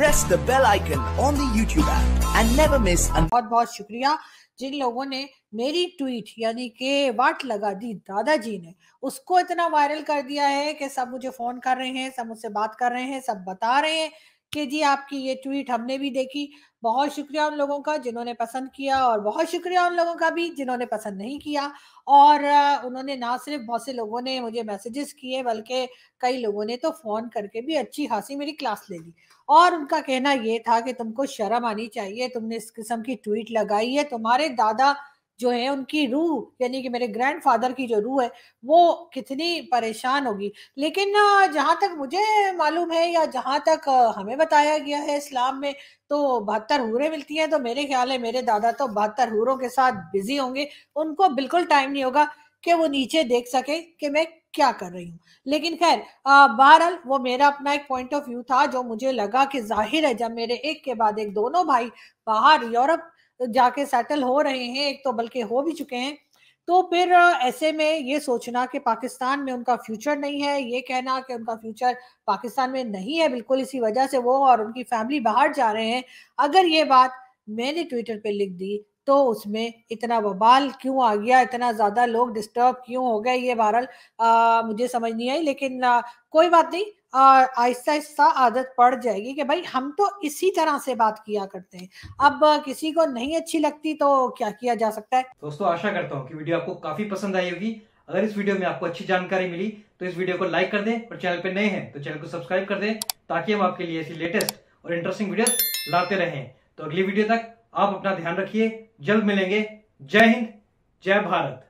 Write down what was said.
press the bell icon on the YouTube app and never बहुत बहुत शुक्रिया जिन लोगों ने मेरी ट्वीट यानी के वाट लगा दी दादाजी ने उसको इतना वायरल कर दिया है कि सब मुझे फोन कर रहे हैं सब मुझसे बात कर रहे हैं सब बता रहे हैं कि जी आपकी ये ट्वीट हमने भी देखी बहुत शुक्रिया उन लोगों का जिन्होंने पसंद किया और बहुत शुक्रिया उन लोगों का भी जिन्होंने पसंद नहीं किया और उन्होंने ना सिर्फ बहुत से लोगों ने मुझे मैसेजेस किए बल्कि कई लोगों ने तो फ़ोन करके भी अच्छी खासी मेरी क्लास ले ली और उनका कहना ये था कि तुमको शर्म आनी चाहिए तुमने इस किस्म की ट्वीट लगाई है तुम्हारे दादा जो है उनकी रूह यानी कि मेरे ग्रैंडफादर की जो रूह है वो कितनी परेशान होगी लेकिन जहाँ तक मुझे मालूम है या जहाँ तक हमें बताया गया है इस्लाम में तो बहत्तर हूरें मिलती हैं तो मेरे ख्याल है मेरे दादा तो बहत्तर हूरों के साथ बिजी होंगे उनको बिल्कुल टाइम नहीं होगा कि वो नीचे देख सके कि मैं क्या कर रही हूँ लेकिन खैर बहरहाल वो मेरा अपना एक पॉइंट ऑफ व्यू था जो मुझे लगा कि जाहिर है जब मेरे एक के बाद एक दोनों भाई बाहर यूरोप जाके सेटल हो रहे हैं एक तो बल्कि हो भी चुके हैं तो फिर ऐसे में ये सोचना कि पाकिस्तान में उनका फ्यूचर नहीं है ये कहना कि उनका फ्यूचर पाकिस्तान में नहीं है बिल्कुल इसी वजह से वो और उनकी फैमिली बाहर जा रहे हैं अगर ये बात मैंने ट्विटर पे लिख दी तो उसमें इतना बबाल क्यों आ गया इतना ज़्यादा लोग डिस्टर्ब क्यों हो गए ये बहरल मुझे समझ नहीं आई लेकिन आ, कोई बात नहीं आहिस्ता आहिस्ता आदत पड़ जाएगी कि भाई हम तो इसी तरह से बात किया करते हैं अब किसी को नहीं अच्छी लगती तो क्या किया जा सकता है दोस्तों आशा करता हूँ कि वीडियो आपको काफी पसंद आई होगी अगर इस वीडियो में आपको अच्छी जानकारी मिली तो इस वीडियो को लाइक कर दें और चैनल पर नए हैं तो चैनल को सब्सक्राइब कर दें ताकि हम आपके लिए ऐसी लेटेस्ट और इंटरेस्टिंग वीडियो लाते रहें तो अगली वीडियो तक आप अपना ध्यान रखिए जल्द मिलेंगे जय हिंद जय भारत